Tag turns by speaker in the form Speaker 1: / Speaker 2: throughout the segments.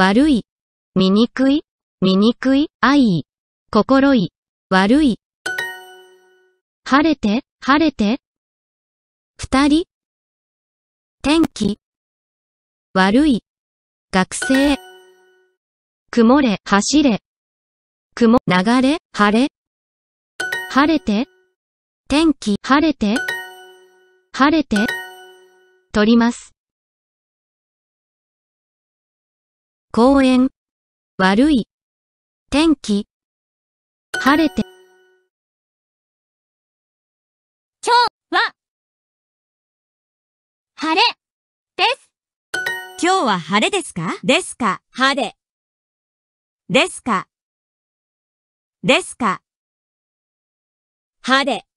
Speaker 1: 悪い、醜い、醜い、愛い、心い、悪い。晴れて、晴れて。二人。天気。悪い。学生。曇れ、走れ。雲、流れ、晴れ。晴れて。天気、晴れて。晴れて。撮ります。公園。悪い。天気。晴れて。今日は、晴れ、です。今日は晴れですかですか晴れ。ですかですか晴れ。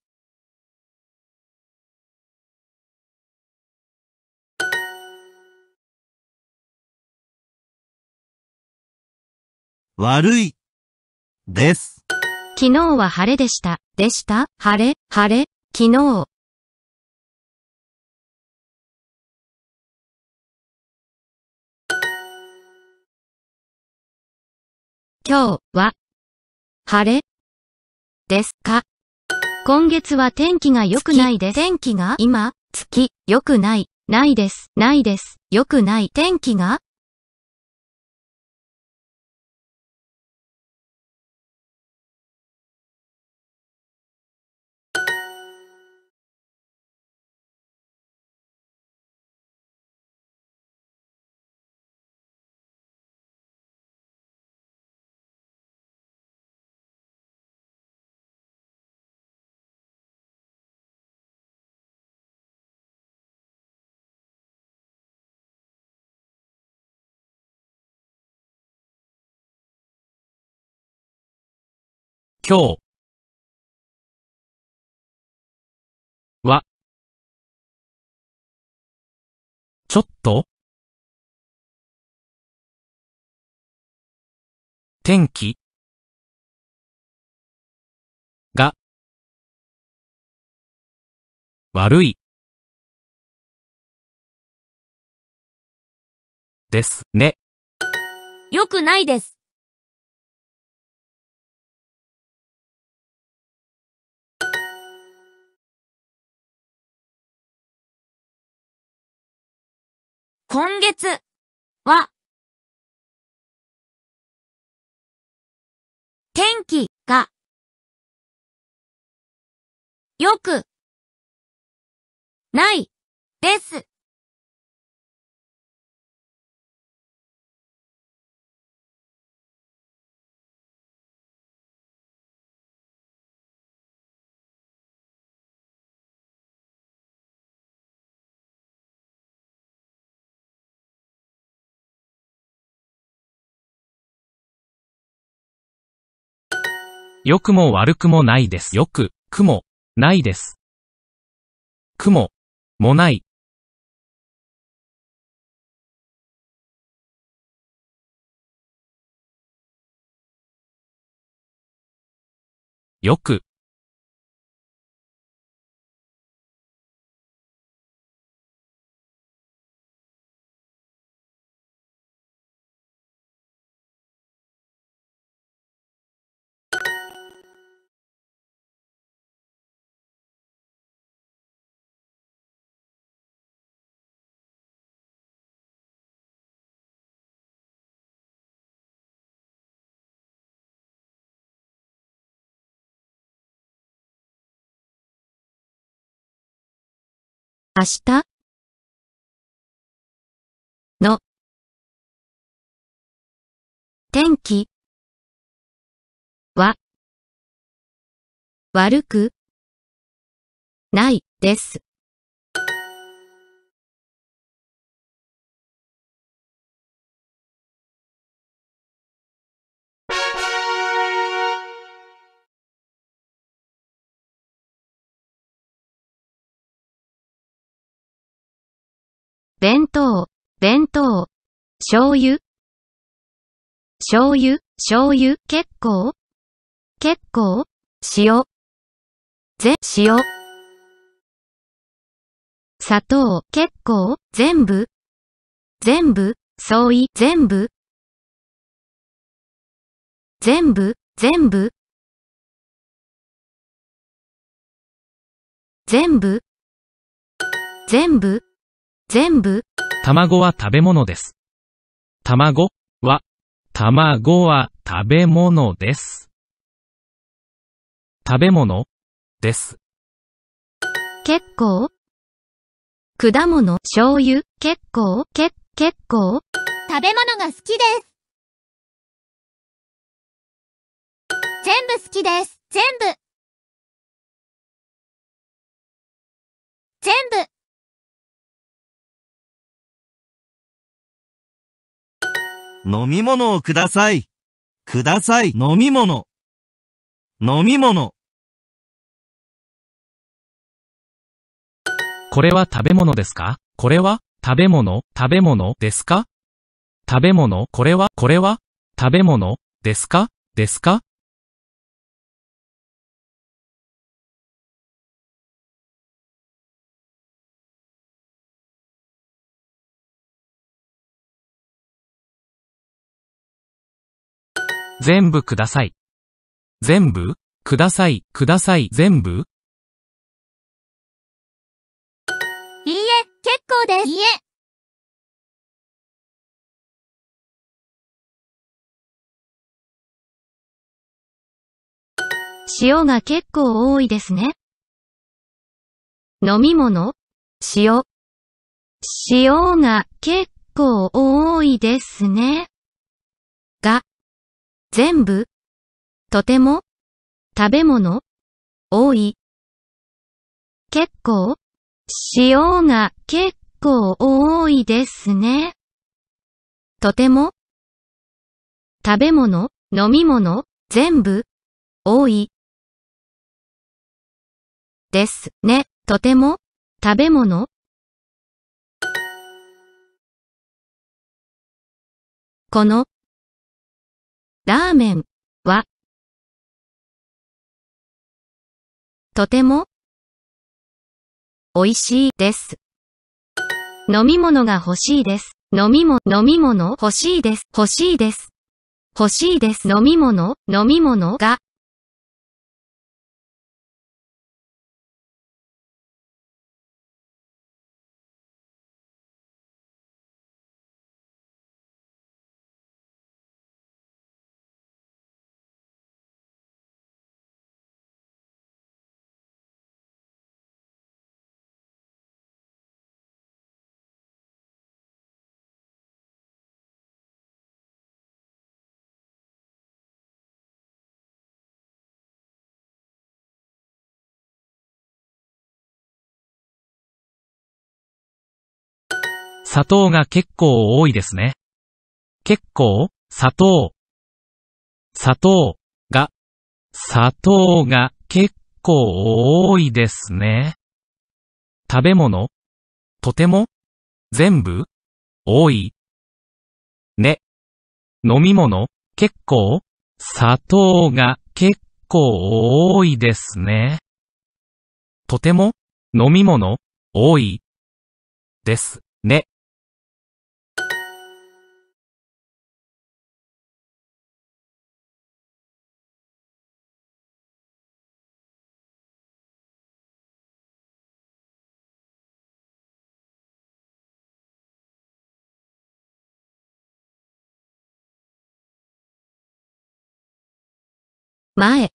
Speaker 1: 悪い、です。昨日は晴れでした。でした晴れ、晴れ、昨日。今日は、晴れ、ですか今月は天気が良くないです。天気が今、月、良くない、ないです、ないです、良くない。天気が今日はちょっと天気が悪いですね。よくないです。今月は天気がよくないです。良くも悪くもないです。よく、くも、ないです。くも、もない。よく、明日の天気は悪くないです。弁当、弁当。醤油。醤油、醤油、結構結構塩。ぜ、塩。砂糖、結構、全部。全部、相違、全部。全部、全部。全部。全部全部。卵は食べ物です。卵は、卵は食べ物です。食べ物です。結構果物、醤油、結構、け、結構。食べ物が好きです。全部好きです。全部。全部。飲み物をください。ください。飲み物。飲み物。これは食べ物ですかこれは食べ物、食べ物ですか食べ物、これは、これは食べ物ですかですか全部ください。全部ください、ください、全部いいえ、結構です。いいえ。塩が結構多いですね。飲み物塩。塩が結構多いですね。全部、とても、食べ物、多い。結構、塩が結構多いですね。とても、食べ物、飲み物、全部、多い。ですね、とても、食べ物。この、ラーメンは、とても、美味しいです。飲み物が欲しいです。飲みも、飲み物欲しいです。欲しいです。欲しいです。飲み物、飲み物が砂糖が結構多いですね。結構、砂糖。砂糖が、砂糖が結構多いですね。食べ物、とても、全部、多い。ね。飲み物、結構、砂糖が結構多いですね。とても、飲み物、多い。です、ね。前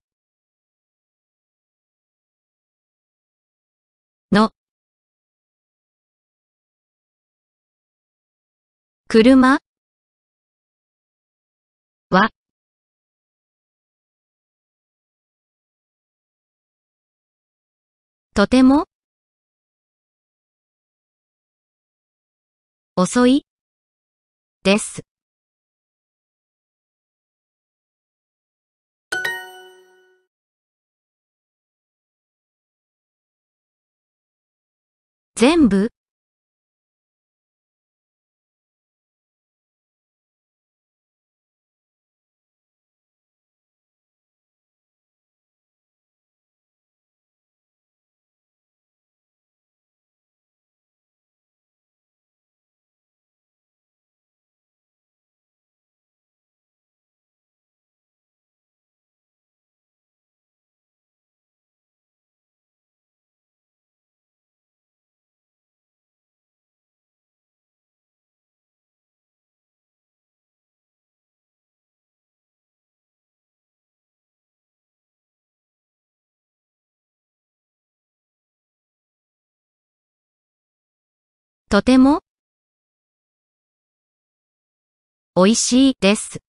Speaker 1: の車はとても遅いです。全部とても美味しいです。